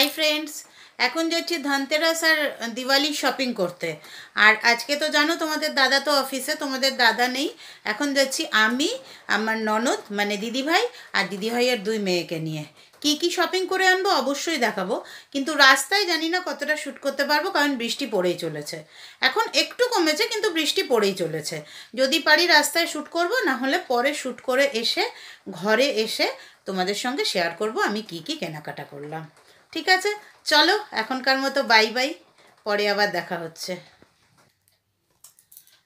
Hi friends এখন যাচ্ছি ধনতেরাস আর Diwali shopping করতে আর আজকে তো জানো তোমাদের দাদা তো অফিসে তোমাদের দাদা নেই এখন যাচ্ছি আমি আমার ননদ মানে দিদিভাই আর দিদিভাইয়ের দুই মেয়েকে নিয়ে কি কি শপিং করে আনবো অবশ্যই দেখাবো কিন্তু রাস্তায় জানি না কতটা শ্যুট করতে পারবো কারণ বৃষ্টি পড়েই চলেছে এখন একটু কমেছে কিন্তু বৃষ্টি পড়েই চলেছে যদি পারি রাস্তায় শ্যুট করবো নাহলে পরে শ্যুট করে এসে ঘরে এসে তোমাদের সঙ্গে শেয়ার করব আমি কি কি কেনাকাটা করলাম ঠিক আছে চলো এখনকার মতো বাই বাই পরে আবার দেখা হচ্ছে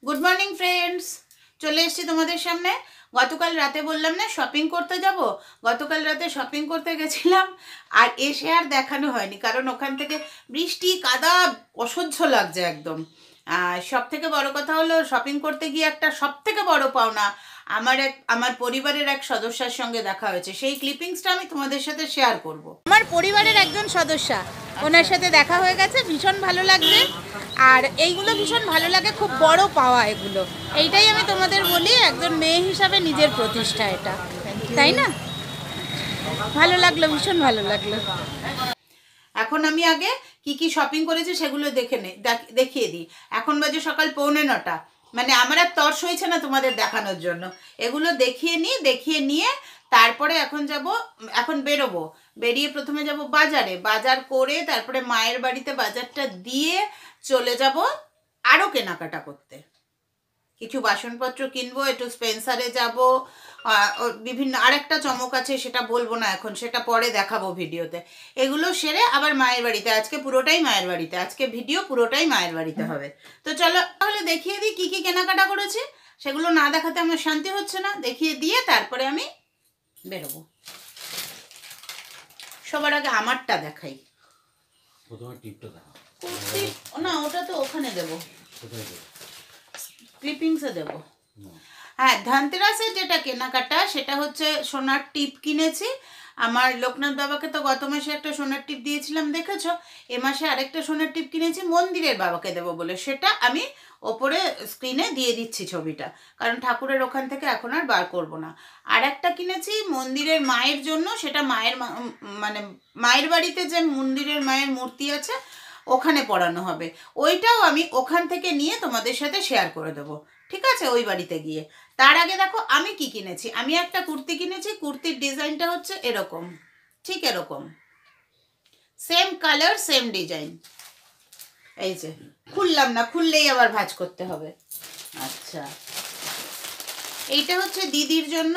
গুড মর্নিং ফ্রেন্ডস চলে এসছি তোমাদের সামনে গতকাল রাতে বললাম না শপিং করতে যাব গতকাল রাতে শপিং করতে গেছিলাম আর এসে আর দেখানো হয়নি কারণ ওখান থেকে বৃষ্টি কাদা অসহ্য লাগছে একদম সব থেকে বড় কথা হলো শপিং করতে গিয়ে একটা সব থেকে বড় পাওনা আমার এক আমার পরিবারের এক সদস্যার সঙ্গে দেখা হয়েছে সেই ক্লিপিংসটা আমি তোমাদের সাথে শেয়ার করব আমার পরিবারের একজন সদস্যা ওনার সাথে দেখা হয়ে গেছে ভীষণ ভালো লাগবে আর এইগুলো ভীষণ ভালো লাগে খুব বড় পাওয়া এগুলো এইটাই আমি তোমাদের বলি একজন মেয়ে হিসাবে নিজের প্রতিষ্ঠা এটা তাই না ভালো লাগলো ভীষণ ভালো লাগলো এখন আমি আগে কি কি শপিং করেছি সেগুলো দেখে নে দেখিয়ে দিই এখন বাজে সকাল পৌনে নটা মানে আমার আর তর্স হয়েছে না তোমাদের দেখানোর জন্য এগুলো দেখিয়ে নিই দেখিয়ে নিয়ে তারপরে এখন যাব এখন বেরোবো বেরিয়ে প্রথমে যাব বাজারে বাজার করে তারপরে মায়ের বাড়িতে বাজারটা দিয়ে চলে যাব আরও কেনাকাটা করতে কিছু বাসনপত্র কিনবো একটু স্পেন্সারে যাব বিভিন্ন আরেকটা চমক আছে সেটা বলবো না এখন সেটা পরে দেখাবো ভিডিওতে এগুলো সেরে আবার মায়ের বাড়িতে আজকে পুরোটাই মায়ের বাড়িতে আজকে ভিডিও পুরোটাই মায়ের বাড়িতে হবে তো চলো তাহলে দেখিয়ে দিই কী কী কেনাকাটা করেছে সেগুলো না দেখাতে আমার শান্তি হচ্ছে না দেখিয়ে দিয়ে তারপরে আমি বেরোবো সবার আগে আমারটা দেখাই না ওটা তো ওখানে দেবো ক্লিপিংসে দেবো হ্যাঁ ধানতেরাসের যেটা কেনাকাটা সেটা হচ্ছে সোনার টিপ কিনেছি আমার লোকনাথ বাবাকে তো গত মাসে একটা সোনার টিপ দিয়েছিলাম দেখেছ এ মাসে আরেকটা সোনার টিপ কিনেছি মন্দিরের বাবাকে দেবো বলে সেটা আমি ওপরে স্ক্রিনে দিয়ে দিচ্ছি ছবিটা কারণ ঠাকুরের ওখান থেকে এখন আর বার করব না আর একটা কিনেছি মন্দিরের মায়ের জন্য সেটা মায়ের মানে মায়ের বাড়িতে যে মন্দিরের মায়ের মূর্তি আছে ওখানে পড়ানো হবে ওইটাও আমি ওখান থেকে নিয়ে তোমাদের সাথে শেয়ার করে দেবো ঠিক আছে ওই বাড়িতে গিয়ে তার আগে দেখো আমি কি কিনেছি আমি একটা কুর্তি কিনেছি কুর্তির ডিজাইনটা হচ্ছে এরকম ঠিক এরকম সেম কালার সেম ডিজাইন এই যে খুললাম না খুললেই আবার ভাজ করতে হবে আচ্ছা এইটা হচ্ছে দিদির জন্য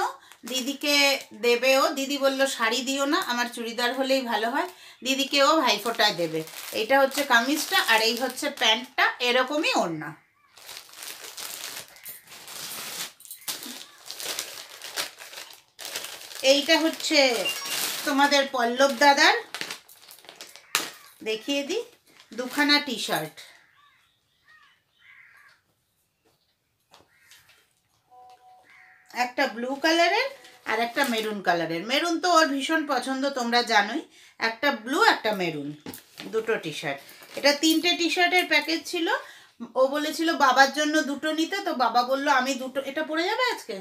দিদিকে দেবেও দিদি বলল শাড়ি দিও না আমার চুড়িদার হলেই ভালো হয় দিদিকেও ভাইফোঁটা দেবে এইটা হচ্ছে কামিজটা আর এই হচ্ছে প্যান্টটা এরকমই ওড়না এইটা হচ্ছে তোমাদের পল্লব দাদার দেখিয়ে দিই দুখানা টি শার্ট একটা ব্লু কালারের আর একটা মেরুন কালারের মেরুন তো ওর ভীষণ পছন্দ তোমরা জানোই একটা ব্লু একটা মেরুন দুটো টি শার্ট এটা তিনটে টি শার্টের প্যাকেজ ছিল ও বলেছিল বাবার জন্য দুটো নিতে তো বাবা বলল আমি দুটো এটা পরে যাবে আজকে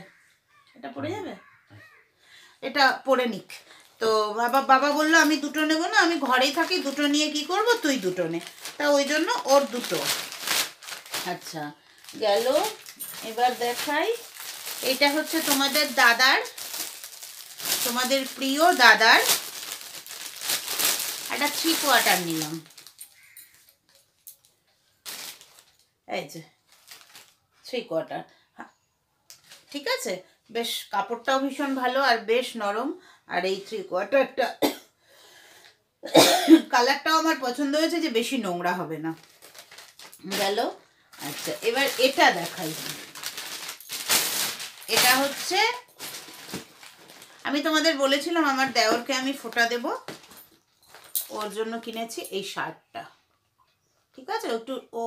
এটা পরে যাবে এটা পরে নিক তো বাবা বাবা বললো আমি দুটো নেব না আমি ঘরেই থাকি দুটো নিয়ে কি করব তুই দুটো নে তা ওই জন্য ওর দুটো আচ্ছা গেল এবার দেখাই এটা হচ্ছে তোমাদের দাদার তোমাদের প্রিয় দাদার একটা থ্রি কোয়ার্টার নিলাম এই যে থ্রি হ্যাঁ, কোয়ার্টার ঠিক আছে বেশ কাপড়টাও ভীষণ ভালো আর বেশ নরম আর এই থ্রি কোয়ার্টারটা কালারটাও আমার পছন্দ হয়েছে যে বেশি নোংরা হবে না গেল আচ্ছা এবার এটা দেখাই এটা হচ্ছে আমি তোমাদের বলেছিলাম আমার দেওরকে আমি ফোটা দেব ওর জন্য কিনেছি এই শার্টটা ঠিক আছে একটু ও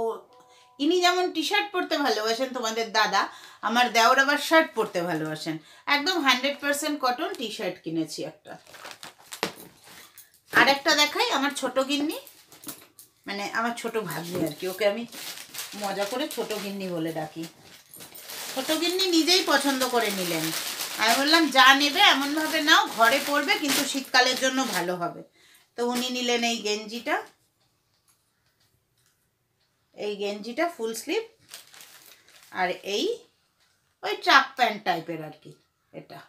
ইনি যেমন টি শার্ট পরতে ভালোবাসেন তোমাদের দাদা আমার দেওর আবার শার্ট পরতে ভালোবাসেন একদম hundred percent cotton T shirt কিনেছি একটা আর একটা দেখাই আমার ছোট গিন্নি মানে আমার ছোট ভাগ্নি আর কি ওকে আমি মজা করে ছোট গিন্নি বলে ডাকি ছোট গিন্নি নিজেই পছন্দ করে নিলেন আমি বললাম যা নেবে এমনভাবে নাও ঘরে পড়বে কিন্তু শীতকালের জন্য ভালো হবে তো উনি নিলেন এই গেঞ্জিটা এই গেঞ্জিটা ফুল স্লিভ আর এই ওই ট্রাক প্যান্ট টাইপের আর কি এটা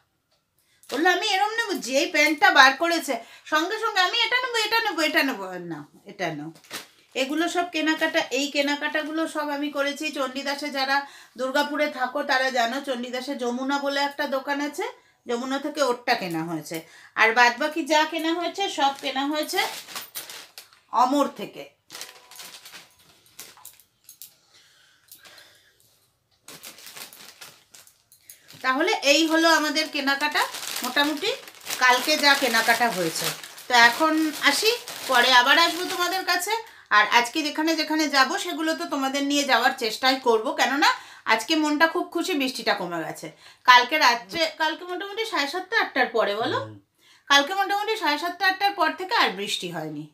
বললো আমি এরম নেবো যেই প্যান্টটা বার করেছে সঙ্গে সঙ্গে আমি এটা নেবো এটা নেবো এটা নেবো না এটা নেবো এগুলো সব কেনাকাটা এই কেনাকাটাগুলো সব আমি করেছি চণ্ডীদাসে যারা দুর্গাপুরে থাকো তারা জানো চণ্ডীদাসে যমুনা বলে একটা দোকান আছে যমুনা থেকে ওরটা কেনা হয়েছে আর বাদবাকি যা কেনা হয়েছে সব কেনা হয়েছে অমর থেকে তাহলে এই হলো আমাদের কেনাকাটা মোটামুটি কালকে যা কেনাকাটা হয়েছে তো এখন আসি পরে আবার আসবো তোমাদের কাছে আর আজকে যেখানে যেখানে যাব সেগুলো তো তোমাদের নিয়ে যাওয়ার চেষ্টাই করব কেননা আজকে মনটা খুব খুশি বৃষ্টিটা কমে গেছে কালকে রাত্রে কালকে মোটামুটি সাড়ে সাতটা আটটার পরে বলো কালকে মোটামুটি সাড়ে সাতটা আটটার পর থেকে আর বৃষ্টি হয়নি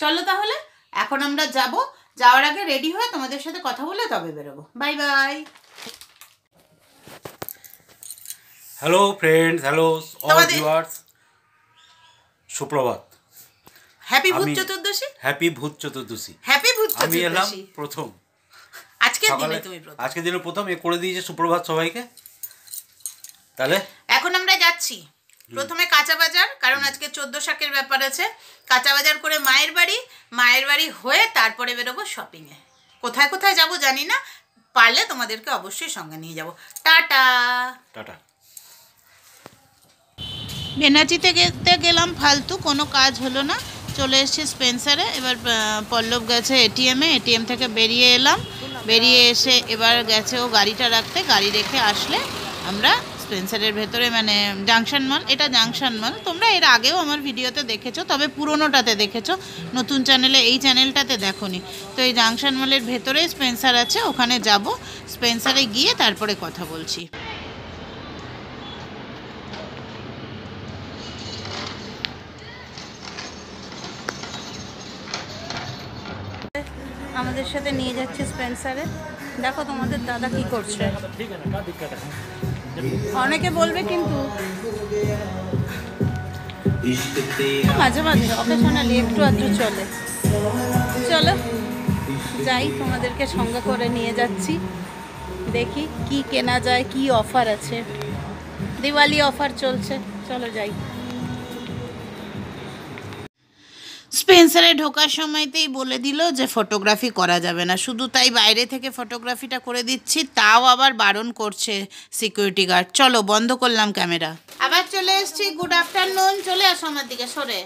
চলো তাহলে এখন আমরা যাব যাওয়ার আগে রেডি হয়ে তোমাদের সাথে কথা বলে তবে বেরোবো bye bye hello friends hello all viewers সুপ্রভাত happy Bhoot Chaturdashi happy Bhoot Chaturdashi happy ভূত আমি এলাম প্রথম আজকে দিনে তুমি প্রথম আজকে দিনে প্রথম এ করে দিয়েছে সুপ্রভাত সবাইকে তাহলে এখন আমরা যাচ্ছি প্রথমে কাঁচা বাজার কারণ আজকে চোদ্দ শাকের ব্যাপার আছে কাঁচা বাজার করে মায়ের বাড়ি মায়ের বাড়ি হয়ে তারপরে বেরোবো শপিংয়ে কোথায় কোথায় যাব জানি না পারলে তোমাদেরকে অবশ্যই সঙ্গে নিয়ে যাব টাটা টাটা বেনাচিতে গেতে গেলাম ফালতু কোনো কাজ হলো না চলে এসেছি স্পেন্সারে এবার পল্লব গেছে এটিএমে এটিএম থেকে বেরিয়ে এলাম বেরিয়ে এসে এবার গেছে ও গাড়িটা রাখতে গাড়ি রেখে আসলে আমরা স্পেন্সারের ভেতরে মানে জাংশন মল এটা জাংশন মল তোমরা এর আগেও আমার ভিডিওতে দেখেছো তবে পুরোনোটাতে দেখেছো নতুন চ্যানেলে এই চ্যানেলটাতে দেখোনি তো এই জাংশন মলের ভেতরে স্পেন্সার আছে ওখানে যাব স্পেন্সারে গিয়ে তারপরে কথা বলছি আপনাদের সাথে নিয়ে যাচ্ছি স্পেন্সারে দেখো তোমাদের দাদা কি করছে অনেকে বলবে কিন্তু মাঝে মাঝে অকেশনালি একটু আধটু চলে চলো যাই তোমাদেরকে সঙ্গে করে নিয়ে যাচ্ছি দেখি কি কেনা যায় কি অফার আছে দিওয়ালি অফার চলছে চলো যাই স্পেন্সারে ঢোকার সময়তেই বলে দিল যে ফটোগ্রাফি করা যাবে না শুধু তাই বাইরে থেকে ফটোগ্রাফিটা করে দিচ্ছি তাও আবার বারণ করছে সিকিউরিটি গার্ড চলো বন্ধ করলাম ক্যামেরা আবার চলে এসছি গুড আফটারনুন চলে আসো আমার দিকে সরে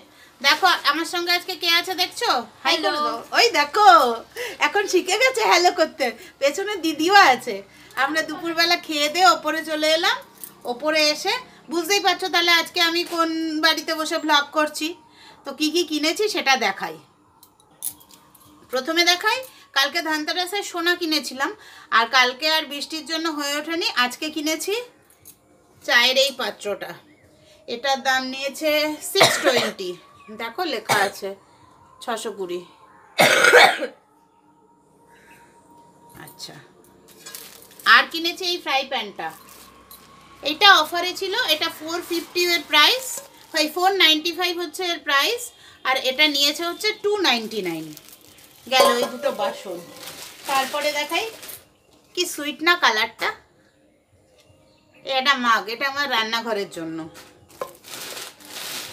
দেখো আমার সঙ্গে আজকে কে আছে দেখছো হাই করে দাও ওই দেখো এখন শিখে গেছে হ্যালো করতে পেছনে দিদিও আছে আমরা দুপুরবেলা খেয়ে দিয়ে ওপরে চলে এলাম ওপরে এসে বুঝতেই পারছো তাহলে আজকে আমি কোন বাড়িতে বসে ব্লগ করছি তো কি কি কিনেছি সেটা দেখাই প্রথমে দেখাই কালকে ধানতেরাসের সোনা কিনেছিলাম আর কালকে আর বৃষ্টির জন্য হয়ে ওঠেনি আজকে কিনেছি চায়ের এই পাত্রটা এটার দাম নিয়েছে সিক্স টোয়েন্টি দেখো লেখা আছে ছশো কুড়ি আচ্ছা আর কিনেছি এই ফ্রাই প্যানটা এটা অফারে ছিল এটা ফোর ফিফটি এর প্রাইস ফাইভ ফোর ফাইভ হচ্ছে এর প্রাইস আর এটা নিয়েছে হচ্ছে টু নাইনটি নাইন গেল এই দুটো বাসন তারপরে দেখাই কি সুইট না কালারটা এটা মাগ এটা আমার রান্নাঘরের জন্য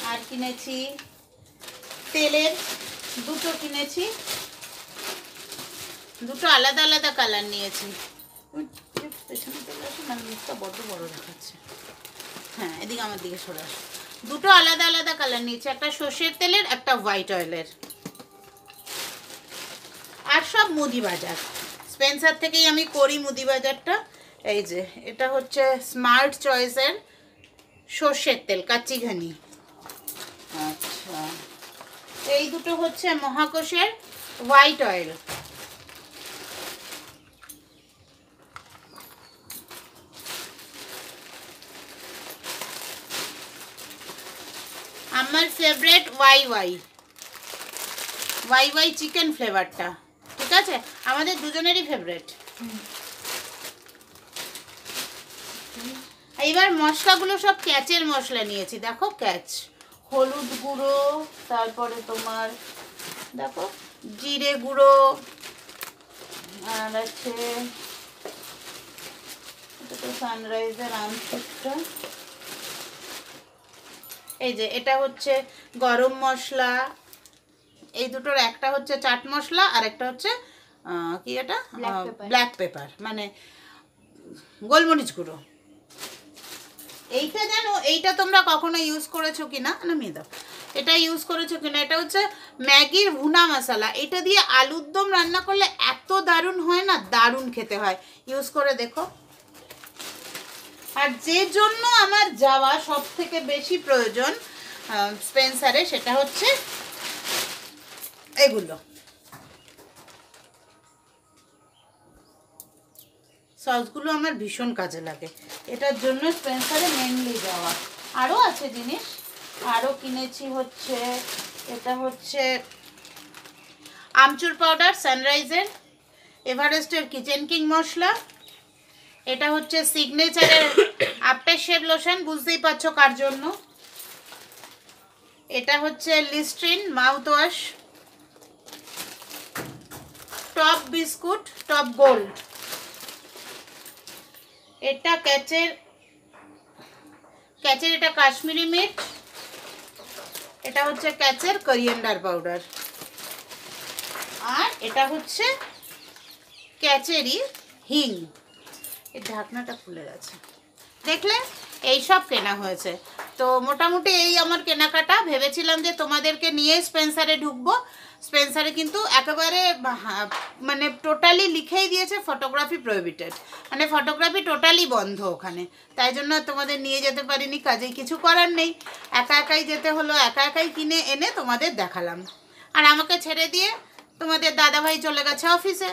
আর কিনেছি তেলের দুটো কিনেছি দুটো আলাদা আলাদা কালার নিয়েছি পেছনে তেল আসে আমি মুখটা বড্ড বড় দেখাচ্ছে হ্যাঁ এদিকে আমার দিকে সরে আসুন দুটো আলাদা আলাদা কালার নিয়েছি একটা সর্ষের তেলের একটা হোয়াইট অয়েলের আর সব মুদি বাজার স্পেন্সার থেকেই আমি করি মুদি বাজারটা এই যে এটা হচ্ছে স্মার্ট চয়েসের সর্ষের তেল কাচ্চি ঘানি আচ্ছা এই দুটো হচ্ছে মহাকোষের হোয়াইট অয়েল আমার ফেভারেট ওয়াই ওয়াই ওয়াই ওয়াই চিকেন ফ্লেভারটা ঠিক আছে আমাদের দুজনেরই ফেভারেট এবার মশলাগুলো সব ক্যাচের মশলা নিয়েছি দেখো ক্যাচ হলুদ গুঁড়ো তারপরে তোমার দেখো জিরে গুঁড়ো আর আছে সানরাইজের আনসেটটা এই যে এটা হচ্ছে গরম মশলা এই দুটোর একটা হচ্ছে চাট মশলা আর একটা হচ্ছে কি এটা ব্ল্যাক পেপার মানে গোলমরিচ গুঁড়ো এইটা জানো এইটা তোমরা কখনো ইউজ করেছো কি না নামিয়ে দাও এটা ইউজ করেছো কিনা এটা হচ্ছে ম্যাগির ভুনা মশলা এটা দিয়ে আলুর দম রান্না করলে এত দারুণ হয় না দারুণ খেতে হয় ইউজ করে দেখো আর যে জন্য আমার যাওয়া সব থেকে বেশি প্রয়োজন স্পেন্সারে সেটা হচ্ছে এগুলো সসগুলো আমার ভীষণ কাজে লাগে এটার জন্য স্পেন্সারে মেনলি যাওয়া আরও আছে জিনিস আরও কিনেছি হচ্ছে এটা হচ্ছে আমচুর পাউডার সানরাইজের এভারেস্টের কিচেন কিং মশলা এটা হচ্ছে সিগনেচারের আপের শেভ লোশন বুঝতেই পারছো কার জন্য এটা হচ্ছে Listerine mouthwash top biscuit top gold এটা ক্যাচের ক্যাচের এটা কাশ্মীরি মিট এটা হচ্ছে ক্যাচের করিয়েন্ডার পাউডার আর এটা হচ্ছে ক্যাচেরই হিং এই ঢাকনাটা খুলে গেছে দেখলে এই সব কেনা হয়েছে তো মোটামুটি এই আমার কেনাকাটা ভেবেছিলাম যে তোমাদেরকে নিয়ে স্পেন্সারে ঢুকবো স্পেন্সারে কিন্তু একেবারে মানে টোটালি লিখেই দিয়েছে ফটোগ্রাফি প্রোহিবিটেড মানে ফটোগ্রাফি টোটালি বন্ধ ওখানে তাই জন্য তোমাদের নিয়ে যেতে পারিনি কাজেই কিছু করার নেই একা একাই যেতে হলো একা একাই কিনে এনে তোমাদের দেখালাম আর আমাকে ছেড়ে দিয়ে তোমাদের দাদাভাই চলে গেছে অফিসে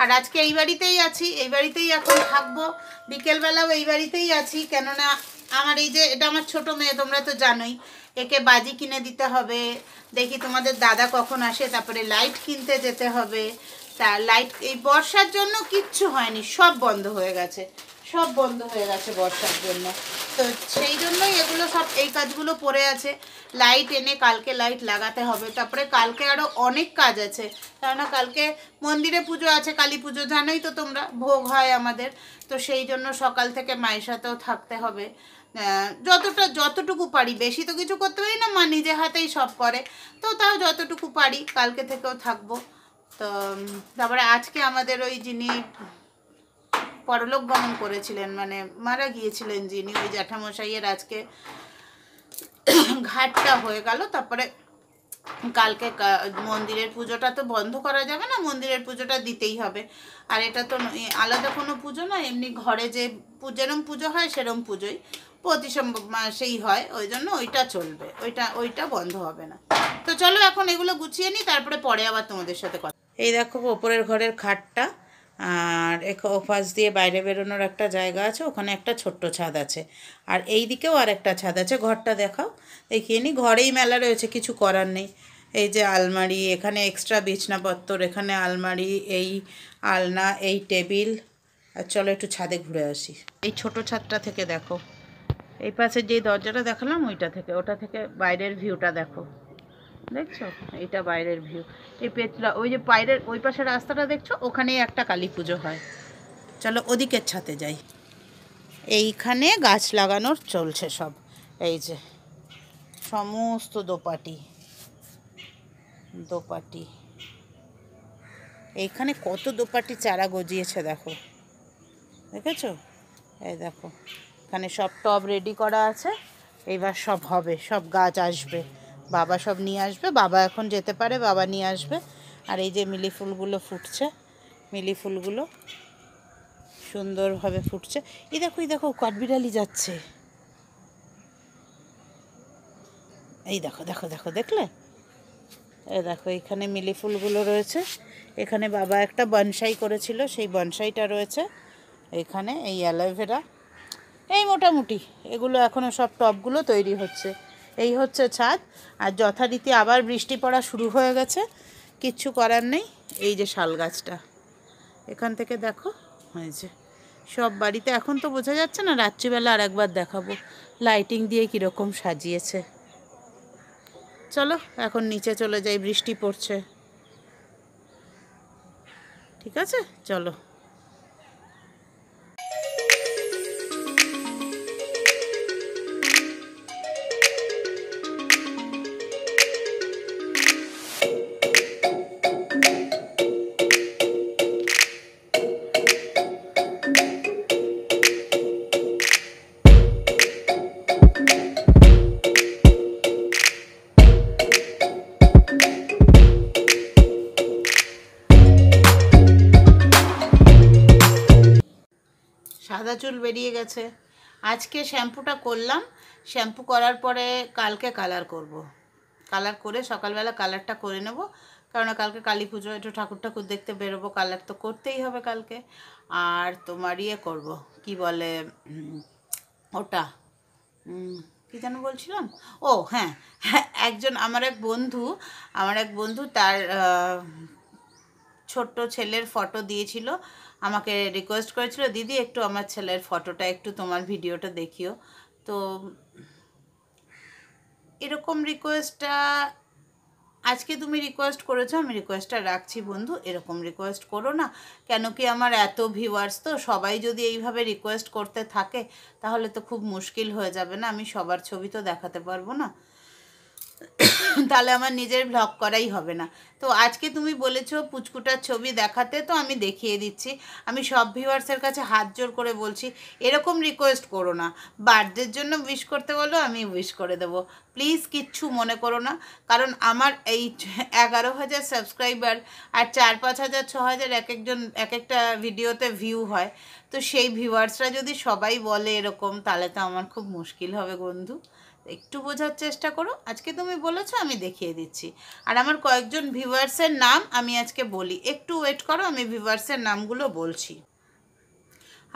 আর আজকে এই বাড়িতেই আছি এই বাড়িতেই এখন থাকবো বিকেলবেলাও এই বাড়িতেই আছি কেননা আমার এই যে এটা আমার ছোট মেয়ে তোমরা তো জানোই একে বাজি কিনে দিতে হবে দেখি তোমাদের দাদা কখন আসে তারপরে লাইট কিনতে যেতে হবে তা লাইট এই বর্ষার জন্য কিচ্ছু হয়নি সব বন্ধ হয়ে গেছে সব বন্ধ হয়ে গেছে বর্ষার জন্য তো সেই জন্যই এগুলো সব এই কাজগুলো পড়ে আছে লাইট এনে কালকে লাইট লাগাতে হবে তারপরে কালকে আরও অনেক কাজ আছে কেননা কালকে মন্দিরে পুজো আছে কালী পুজো জানোই তো তোমরা ভোগ হয় আমাদের তো সেই জন্য সকাল থেকে মায়ের সাথেও থাকতে হবে যতটা যতটুকু পারি বেশি তো কিছু করতে পারি না মা নিজে হাতেই সব করে তো তাও যতটুকু পারি কালকে থেকেও থাকবো তো তারপরে আজকে আমাদের ওই যিনি পরলোক গমন করেছিলেন মানে মারা গিয়েছিলেন যিনি ওই জ্যাঠামশাইয়ের আজকে ঘাটটা হয়ে গেল তারপরে কালকে মন্দিরের পুজোটা তো বন্ধ করা যাবে না মন্দিরের পুজোটা দিতেই হবে আর এটা তো আলাদা কোনো পুজো না এমনি ঘরে যে যেরম পুজো হয় সেরম পুজোই প্রতি মাসেই হয় ওই জন্য ওইটা চলবে ওইটা ওইটা বন্ধ হবে না তো চলো এখন এগুলো গুছিয়ে নিই তারপরে পরে আবার তোমাদের সাথে কথা এই দেখো ওপরের ঘরের খাটটা আর ওপাস দিয়ে বাইরে বেরোনোর একটা জায়গা আছে ওখানে একটা ছোট্ট ছাদ আছে আর এই দিকেও আর একটা ছাদ আছে ঘরটা দেখাও দেখিয়ে নি ঘরেই মেলা রয়েছে কিছু করার নেই এই যে আলমারি এখানে এক্সট্রা বিছনাপত্তর এখানে আলমারি এই আলনা এই টেবিল আর চলো একটু ছাদে ঘুরে আসি এই ছোট ছাদটা থেকে দেখো এই পাশে যে দরজাটা দেখালাম ওইটা থেকে ওটা থেকে বাইরের ভিউটা দেখো দেখছো এটা বাইরের ভিউ এই পেতলা ওই যে বাইরের ওই পাশে রাস্তাটা দেখছো ওখানেই একটা কালী পুজো হয় চলো ওদিকের ছাতে যাই এইখানে গাছ লাগানোর চলছে সব এই যে সমস্ত দোপাটি দোপাটি এইখানে কত দোপাটি চারা গজিয়েছে দেখো দেখেছো এই দেখো এখানে সব টব রেডি করা আছে এইবার সব হবে সব গাছ আসবে বাবা সব নিয়ে আসবে বাবা এখন যেতে পারে বাবা নিয়ে আসবে আর এই যে মিলি ফুলগুলো ফুটছে মিলি ফুলগুলো সুন্দরভাবে ফুটছে এই দেখো এই দেখো কাঠবিড়ালি যাচ্ছে এই দেখো দেখো দেখো দেখলে এ দেখো এখানে মিলি ফুলগুলো রয়েছে এখানে বাবা একটা বনসাই করেছিল সেই বনসাইটা রয়েছে এখানে এই অ্যালোভেরা এই মোটামুটি এগুলো এখনও সব টপগুলো তৈরি হচ্ছে এই হচ্ছে ছাদ আর যথারীতি আবার বৃষ্টি পড়া শুরু হয়ে গেছে কিচ্ছু করার নেই এই যে শাল গাছটা এখান থেকে দেখো হয়েছে সব বাড়িতে এখন তো বোঝা যাচ্ছে না রাত্রিবেলা আর একবার দেখাবো লাইটিং দিয়ে কীরকম সাজিয়েছে চলো এখন নিচে চলে যাই বৃষ্টি পড়ছে ঠিক আছে চলো আছে আজকে শ্যাম্পুটা করলাম শ্যাম্পু করার পরে কালকে কালার করব। কালার করে সকালবেলা কালারটা করে নেব কারণ কালকে কালী পুজো একটু ঠাকুর ঠাকুর দেখতে বেরোবো কালার তো করতেই হবে কালকে আর তোমার ইয়ে করব কি বলে ওটা কি যেন বলছিলাম ও হ্যাঁ, হ্যাঁ একজন আমার এক বন্ধু আমার এক বন্ধু তার ছোট্ট ছেলের ফটো দিয়েছিল আমাকে রিকোয়েস্ট করেছিল দিদি একটু আমার ছেলের ফটোটা একটু তোমার ভিডিওটা দেখিও তো এরকম রিকোয়েস্টটা আজকে তুমি রিকোয়েস্ট করেছো আমি রিকোয়েস্টটা রাখছি বন্ধু এরকম রিকোয়েস্ট করো না কেন কি আমার এত ভিউয়ার্স তো সবাই যদি এইভাবে রিকোয়েস্ট করতে থাকে তাহলে তো খুব মুশকিল হয়ে যাবে না আমি সবার ছবি তো দেখাতে পারবো না তাহলে আমার নিজের ভ্লগ করাই হবে না তো আজকে তুমি বলেছ পুচকুটার ছবি দেখাতে তো আমি দেখিয়ে দিচ্ছি আমি সব ভিউয়ার্সের কাছে হাত জোর করে বলছি এরকম রিকোয়েস্ট করো না বার্থডের জন্য উইশ করতে বলো আমি উইশ করে দেব প্লিজ কিচ্ছু মনে করো না কারণ আমার এই এগারো হাজার সাবস্ক্রাইবার আর চার পাঁচ হাজার ছ হাজার এক একজন এক একটা ভিডিওতে ভিউ হয় তো সেই ভিউয়ার্সরা যদি সবাই বলে এরকম তাহলে তো আমার খুব মুশকিল হবে বন্ধু একটু বোঝার চেষ্টা করো আজকে তুমি বলেছো আমি দেখিয়ে দিচ্ছি আর আমার কয়েকজন ভিউয়ার্সের নাম আমি আজকে বলি একটু ওয়েট করো আমি ভিউয়ার্সের নামগুলো বলছি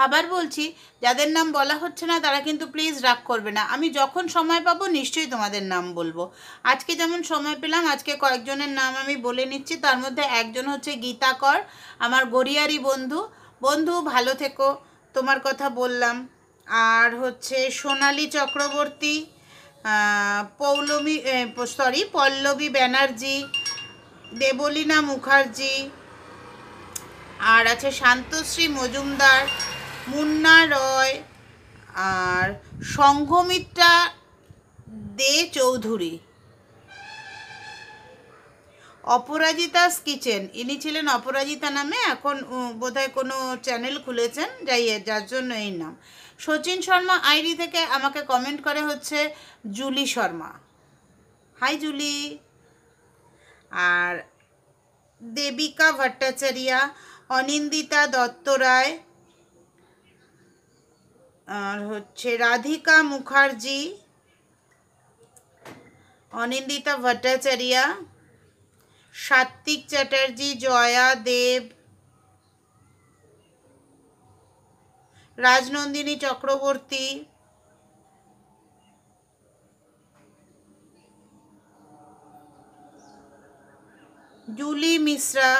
আবার বলছি যাদের নাম বলা হচ্ছে না তারা কিন্তু প্লিজ রাগ করবে না আমি যখন সময় পাবো নিশ্চয়ই তোমাদের নাম বলবো আজকে যেমন সময় পেলাম আজকে কয়েকজনের নাম আমি বলে নিচ্ছি তার মধ্যে একজন হচ্ছে গীতা কর আমার গড়িয়ারি বন্ধু বন্ধু ভালো থেকো তোমার কথা বললাম আর হচ্ছে সোনালী চক্রবর্তী পৌলমী সরি পল্লবী ব্যানার্জি দেবলীনা মুখার্জি আর আছে শান্তশ্রী মজুমদার মুন্না রয় আর সংঘমিত্রা দে চৌধুরী অপরাজিতাস কিচেন ইনি ছিলেন অপরাজিতা নামে এখন বোধহয় কোনো চ্যানেল খুলেছেন যাই যার জন্য এই নাম সচিন শর্মা আইডি থেকে আমাকে কমেন্ট করে হচ্ছে জুলি শর্মা হাই জুলি আর দেবিকা ভট্টাচারিয়া অনিন্দিতা দত্ত রায় আর হচ্ছে রাধিকা মুখার্জি অনিন্দিতা ভট্টাচারিয়া সাত্বিক চ্যাটার্জি জয়া দেব রাজনন্দিনী চক্রবর্তী জুলি মিশ্রা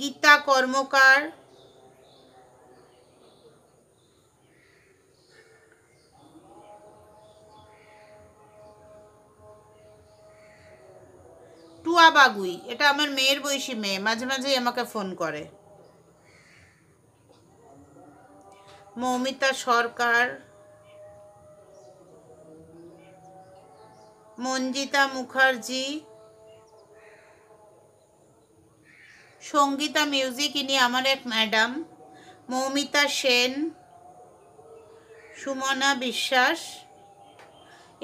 গীতা কর্মকার টুয়া বাগুই এটা আমার মেয়ের বয়সী মেয়ে মাঝে মাঝেই আমাকে ফোন করে মৌমিতা সরকার মঞ্জিতা মুখার্জি সঙ্গীতা মিউজিক ইনি আমার এক ম্যাডাম মৌমিতা সেন সুমনা বিশ্বাস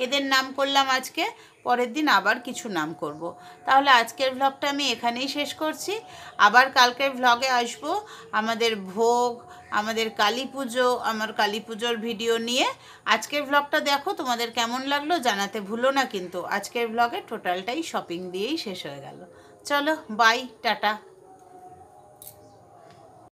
এদের নাম করলাম আজকে পরের দিন আবার কিছু নাম করব। তাহলে আজকের ভ্লগটা আমি এখানেই শেষ করছি আবার কালকের ভ্লগে আসব আমাদের ভোগ আমাদের কালী পুজো আমার কালী পুজোর ভিডিও নিয়ে আজকের ভ্লগটা দেখো তোমাদের কেমন লাগলো জানাতে ভুলো না কিন্তু আজকের ভ্লগে টোটালটাই শপিং দিয়েই শেষ হয়ে গেল চলো বাই টাটা